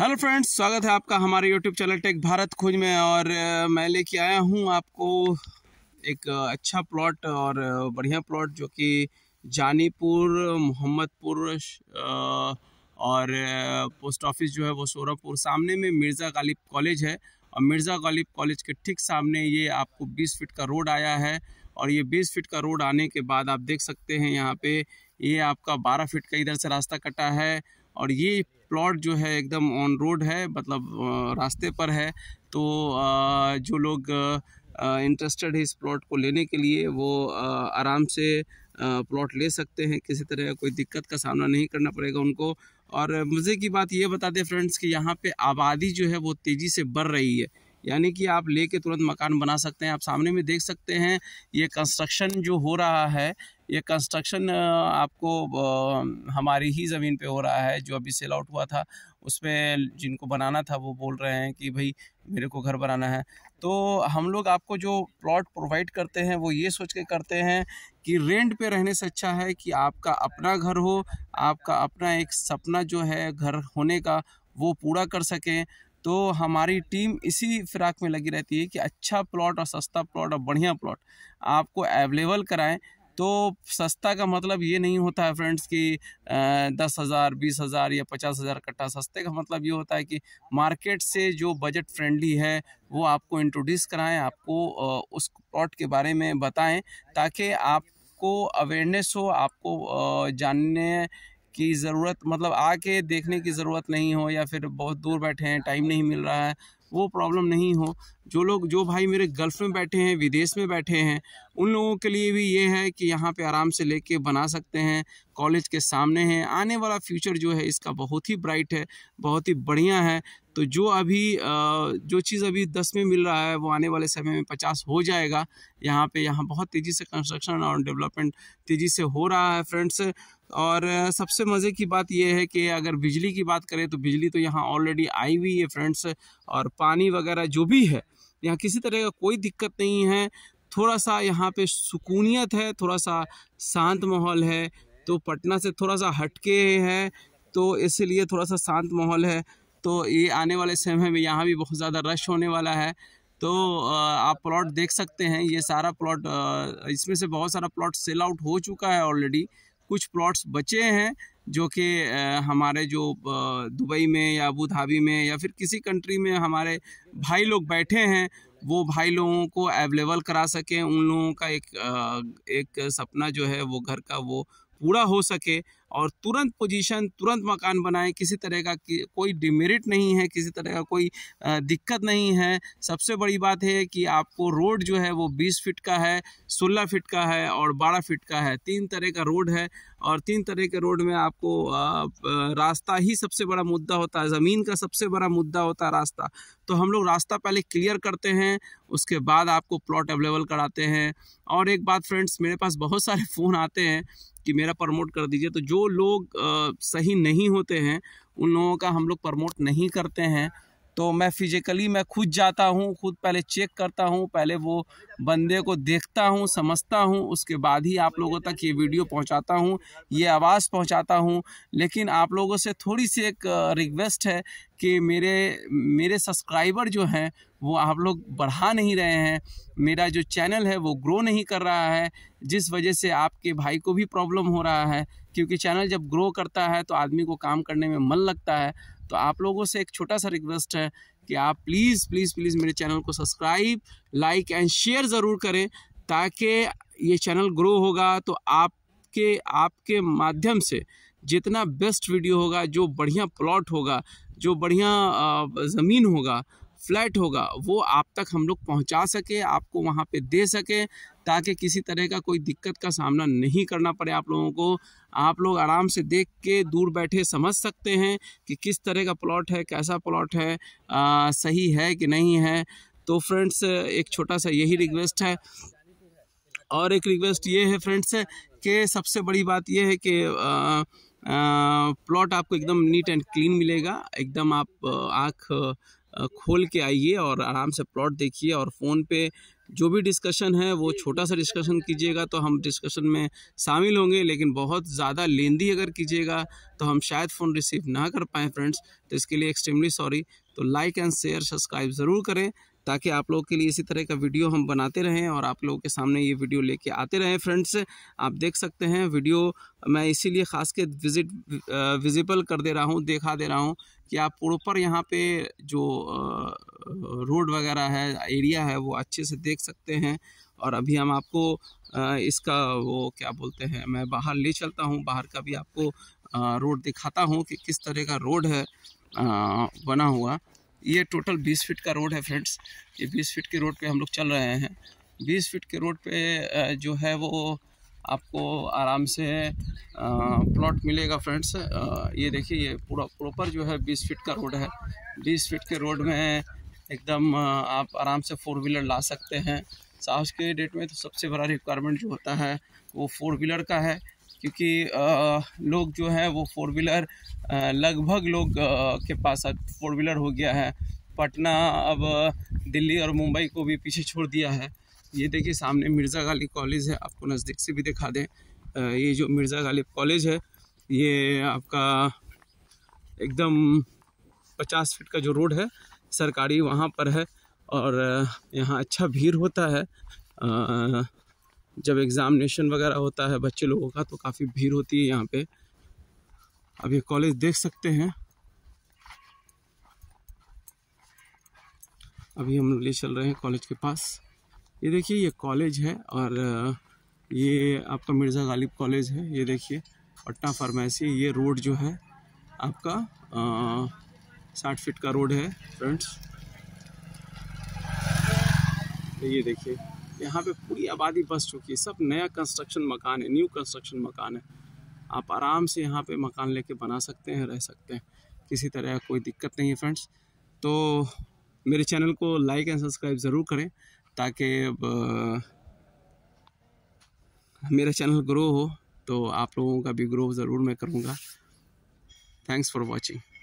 hello friends स्वागत है आपका हमारे यूट्यूब चैनल टेक भारत खोज में और मैं लेके आया हूं आपको एक अच्छा प्लॉट और बढ़िया प्लॉट जो कि जानीपुर मोहम्मदपुर और पोस्ट ऑफिस जो है वो सोरापुर सामने में मिर्ज़ा गालिब कॉलेज है और मिर्ज़ा गालिब कॉलेज के ठीक सामने ये आपको 20 फीट का रोड आया है और ये 20 फीट का रोड आने के बाद आप देख सकते हैं यहाँ पे ये आपका 12 फीट का इधर से रास्ता कटा है और ये प्लॉट जो है एकदम ऑन रोड है मतलब रास्ते पर है तो जो लोग इंटरेस्टेड है इस प्लॉट को लेने के लिए वो आराम से प्लॉट ले सकते हैं किसी तरह कोई दिक्कत का सामना नहीं करना पड़ेगा उनको और मज़े की बात ये बता दें फ्रेंड्स कि यहाँ पे आबादी जो है वो तेज़ी से बढ़ रही है यानी कि आप लेके तुरंत मकान बना सकते हैं आप सामने में देख सकते हैं ये कंस्ट्रक्शन जो हो रहा है ये कंस्ट्रक्शन आपको हमारी ही ज़मीन पे हो रहा है जो अभी सेल आउट हुआ था उस पर जिनको बनाना था वो बोल रहे हैं कि भाई मेरे को घर बनाना है तो हम लोग आपको जो प्लॉट प्रोवाइड करते हैं वो ये सोच के करते हैं कि रेंट पे रहने से अच्छा है कि आपका अपना घर हो आपका अपना एक सपना जो है घर होने का वो पूरा कर सकें तो हमारी टीम इसी फिराक में लगी रहती है कि अच्छा प्लॉट और सस्ता प्लॉट और बढ़िया प्लॉट आपको अवेलेबल कराएं तो सस्ता का मतलब ये नहीं होता है फ्रेंड्स कि दस हज़ार बीस हज़ार या पचास हज़ार कट्टा सस्ते का मतलब ये होता है कि मार्केट से जो बजट फ्रेंडली है वो आपको इंट्रोड्यूस कराएं आपको उस प्लॉट के बारे में बताएं ताकि आपको अवेयरनेस हो आपको जानने कि ज़रूरत मतलब आके देखने की ज़रूरत नहीं हो या फिर बहुत दूर बैठे हैं टाइम नहीं मिल रहा है वो प्रॉब्लम नहीं हो जो लोग जो भाई मेरे गल्फ़ में बैठे हैं विदेश में बैठे हैं उन लोगों के लिए भी ये है कि यहाँ पे आराम से लेके बना सकते हैं कॉलेज के सामने हैं आने वाला फ्यूचर जो है इसका बहुत ही ब्राइट है बहुत ही बढ़िया है तो जो अभी जो चीज़ अभी दस में मिल रहा है वो आने वाले समय में पचास हो जाएगा यहाँ पर यहाँ बहुत तेज़ी से कंस्ट्रक्शन और डेवलपमेंट तेज़ी से हो रहा है फ्रेंड्स और सबसे मज़े की बात यह है कि अगर बिजली की बात करें तो बिजली तो यहाँ ऑलरेडी आई हुई है फ्रेंड्स और पानी वगैरह जो भी है यहाँ किसी तरह का कोई दिक्कत नहीं है थोड़ा सा यहाँ पे सुकूनियत है थोड़ा सा शांत माहौल है तो पटना से थोड़ा सा हटके है तो इसलिए थोड़ा सा शांत माहौल है तो ये आने वाले समय में यहाँ भी बहुत ज़्यादा रश होने वाला है तो आप प्लॉट देख सकते हैं ये सारा प्लॉट इसमें से बहुत सारा प्लॉट सेल आउट हो चुका है ऑलरेडी कुछ प्लॉट्स बचे हैं जो कि हमारे जो दुबई में या अबू धाबी में या फिर किसी कंट्री में हमारे भाई लोग बैठे हैं वो भाई लोगों को अवेलेबल करा सकें उन लोगों का एक एक सपना जो है वो घर का वो पूरा हो सके और तुरंत पोजीशन तुरंत मकान बनाए किसी तरह का कि, कोई डिमेरिट नहीं है किसी तरह का कोई दिक्कत नहीं है सबसे बड़ी बात है कि आपको रोड जो है वो 20 फीट का है 16 फीट का है और 12 फीट का है तीन तरह का रोड है और तीन तरह के रोड में आपको रास्ता ही सबसे बड़ा मुद्दा होता है ज़मीन का सबसे बड़ा मुद्दा होता है रास्ता तो हम लोग रास्ता पहले क्लियर करते हैं उसके बाद आपको प्लॉट अवेलेबल कराते हैं और एक बात फ्रेंड्स मेरे पास बहुत सारे फ़ोन आते हैं कि मेरा प्रमोट कर दीजिए तो जो लोग आ, सही नहीं होते हैं उन लोगों का हम लोग प्रमोट नहीं करते हैं तो मैं फिजिकली मैं खुद जाता हूँ खुद पहले चेक करता हूँ पहले वो बंदे को देखता हूँ समझता हूँ उसके बाद ही आप लोगों तक ये वीडियो पहुँचाता हूँ ये आवाज़ पहुँचाता हूँ लेकिन आप लोगों से थोड़ी सी एक रिक्वेस्ट है कि मेरे मेरे सब्सक्राइबर जो हैं वो आप लोग बढ़ा नहीं रहे हैं मेरा जो चैनल है वो ग्रो नहीं कर रहा है जिस वजह से आपके भाई को भी प्रॉब्लम हो रहा है क्योंकि चैनल जब ग्रो करता है तो आदमी को काम करने में मन लगता है तो आप लोगों से एक छोटा सा रिक्वेस्ट है कि आप प्लीज़ प्लीज़ प्लीज़ मेरे चैनल को सब्सक्राइब लाइक एंड शेयर ज़रूर करें ताकि ये चैनल ग्रो होगा तो आपके आपके माध्यम से जितना बेस्ट वीडियो होगा जो बढ़िया प्लॉट होगा जो बढ़िया ज़मीन होगा फ्लैट होगा वो आप तक हम लोग पहुंचा सके आपको वहाँ पे दे सके ताकि किसी तरह का कोई दिक्कत का सामना नहीं करना पड़े आप लोगों को आप लोग आराम से देख के दूर बैठे समझ सकते हैं कि किस तरह का प्लॉट है कैसा प्लॉट है आ, सही है कि नहीं है तो फ्रेंड्स एक छोटा सा यही रिक्वेस्ट है और एक रिक्वेस्ट ये है फ्रेंड्स कि सबसे बड़ी बात यह है कि प्लॉट आपको एकदम नीट एंड क्लीन मिलेगा एकदम आप आँख खोल के आइए और आराम से प्लॉट देखिए और फ़ोन पे जो भी डिस्कशन है वो छोटा सा डिस्कशन कीजिएगा तो हम डिस्कशन में शामिल होंगे लेकिन बहुत ज़्यादा लेंदी अगर कीजिएगा तो हम शायद फ़ोन रिसीव ना कर पाएँ फ्रेंड्स तो इसके लिए एक्सट्रीमली सॉरी तो लाइक एंड शेयर सब्सक्राइब ज़रूर करें ताकि आप लोगों के लिए इसी तरह का वीडियो हम बनाते रहें और आप लोगों के सामने ये वीडियो लेके आते रहें फ्रेंड्स आप देख सकते हैं वीडियो मैं इसीलिए ख़ास के विजिट विजिबल कर दे रहा हूँ देखा दे रहा हूँ कि आप प्रॉपर यहाँ पे जो रोड वगैरह है एरिया है वो अच्छे से देख सकते हैं और अभी हम आपको इसका वो क्या बोलते हैं मैं बाहर ले चलता हूँ बाहर का भी आपको रोड दिखाता हूँ कि किस तरह का रोड है बना हुआ ये टोटल 20 फीट का रोड है फ्रेंड्स ये 20 फीट के रोड पे हम लोग चल रहे हैं 20 फीट के रोड पे जो है वो आपको आराम से प्लॉट मिलेगा फ्रेंड्स ये देखिए ये पूरा प्रॉपर जो है 20 फीट का रोड है 20 फीट के रोड में एकदम आप आराम से फोर व्हीलर ला सकते हैं तो आज के डेट में तो सबसे बड़ा रिक्वायरमेंट जो होता है वो फोर व्हीलर का है क्योंकि लोग जो हैं वो फोर व्हीलर लगभग लोग के पास अब फोर व्हीलर हो गया है पटना अब दिल्ली और मुंबई को भी पीछे छोड़ दिया है ये देखिए सामने मिर्ज़ा गालिब कॉलेज है आपको नज़दीक से भी दिखा दें ये जो मिर्ज़ा गालिब कॉलेज है ये आपका एकदम पचास फीट का जो रोड है सरकारी वहाँ पर है और यहाँ अच्छा भीड़ होता है जब एग्ज़ामिनेशन वगैरह होता है बच्चे लोगों का तो काफ़ी भीड़ होती है यहाँ पे अब ये कॉलेज देख सकते हैं अभी हम ले चल रहे हैं कॉलेज के पास ये देखिए ये कॉलेज है और ये आपका मिर्ज़ा गालिब कॉलेज है ये देखिए पटना फार्मेसी ये रोड जो है आपका साठ फिट का रोड है फ्रेंड्स तो ये देखिए यहाँ पे पूरी आबादी बस चुकी है सब नया कंस्ट्रक्शन मकान है न्यू कंस्ट्रक्शन मकान है आप आराम से यहाँ पे मकान लेके बना सकते हैं रह सकते हैं किसी तरह कोई दिक्कत नहीं है फ्रेंड्स तो मेरे चैनल को लाइक एंड सब्सक्राइब ज़रूर करें ताकि अब मेरा चैनल ग्रो हो तो आप लोगों का भी ग्रो ज़रूर मैं करूँगा थैंक्स फॉर वॉचिंग